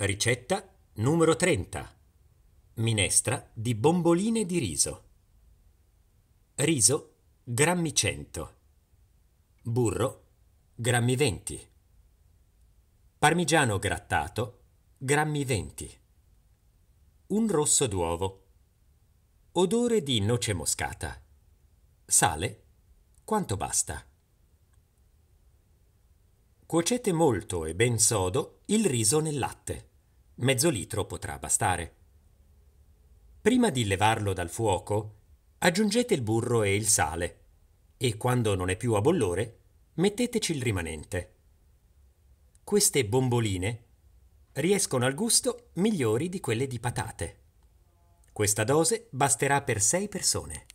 Ricetta numero 30. Minestra di bomboline di riso. Riso grammi 100. Burro grammi 20. Parmigiano grattato grammi 20. Un rosso d'uovo. Odore di noce moscata. Sale quanto basta. Cuocete molto e ben sodo il riso nel latte mezzo litro potrà bastare. Prima di levarlo dal fuoco, aggiungete il burro e il sale e quando non è più a bollore, metteteci il rimanente. Queste bomboline riescono al gusto migliori di quelle di patate. Questa dose basterà per 6 persone.